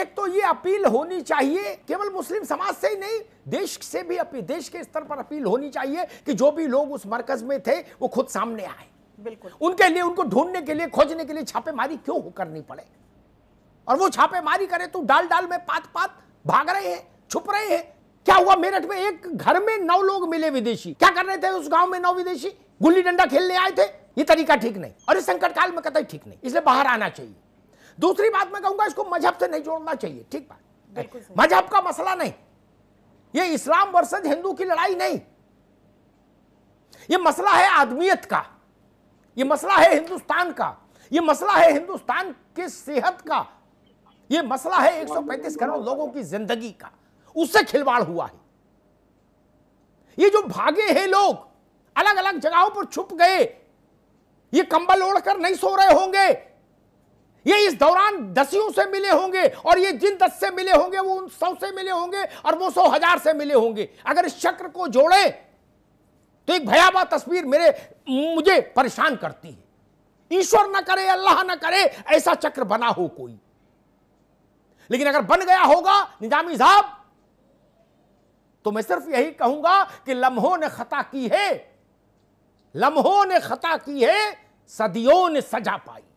एक तो ये अपील होनी चाहिए केवल मुस्लिम समाज से ही नहीं देश से भी अपील देश के स्तर पर अपील होनी चाहिए कि जो भी लोग उस मरकज में थे वो खुद सामने आए बिल्कुल उनके लिए उनको ढूंढने के लिए खोजने के लिए छापेमारी क्यों करनी पड़े और वो छापेमारी करे तो डाल डाल में पात पात भाग रहे हैं छुप रहे हैं क्या हुआ मेरठ में एक घर में नौ लोग मिले विदेशी क्या कर रहे थे उस गांव में नौ विदेशी गुल्ली डंडा खेलने आए थे ये तरीका ठीक नहीं और इस संकट काल में कतई ठीक नहीं इसलिए बाहर आना चाहिए दूसरी बात मैं कहूंगा इसको मजहब से नहीं जोड़ना चाहिए ठीक बात मजहब का मसला नहीं ये इस्लाम वर्सेज हिंदू की लड़ाई नहीं ये मसला है आदमियत का ये मसला है हिंदुस्तान का ये मसला है हिंदुस्तान की सेहत का ये मसला है 135 करोड़ लोगों की जिंदगी का उससे खिलवाड़ हुआ है ये जो भागे हैं लोग अलग अलग जगहों पर छुप गए ये कंबल ओढ़कर नहीं सो रहे होंगे ये इस दौरान दसियों से मिले होंगे और ये जिन दस से मिले होंगे वो उन सौ से मिले होंगे और वो सौ हजार से मिले होंगे अगर इस चक्र को जोड़े तो एक भयावह तस्वीर मेरे मुझे परेशान करती है ईश्वर ना करे अल्लाह ना करे ऐसा चक्र बना हो कोई लेकिन अगर बन गया होगा निजामी साहब तो मैं सिर्फ यही कहूंगा कि लम्हों ने खता की है लम्हों ने खता की है सदियों ने सजा पाई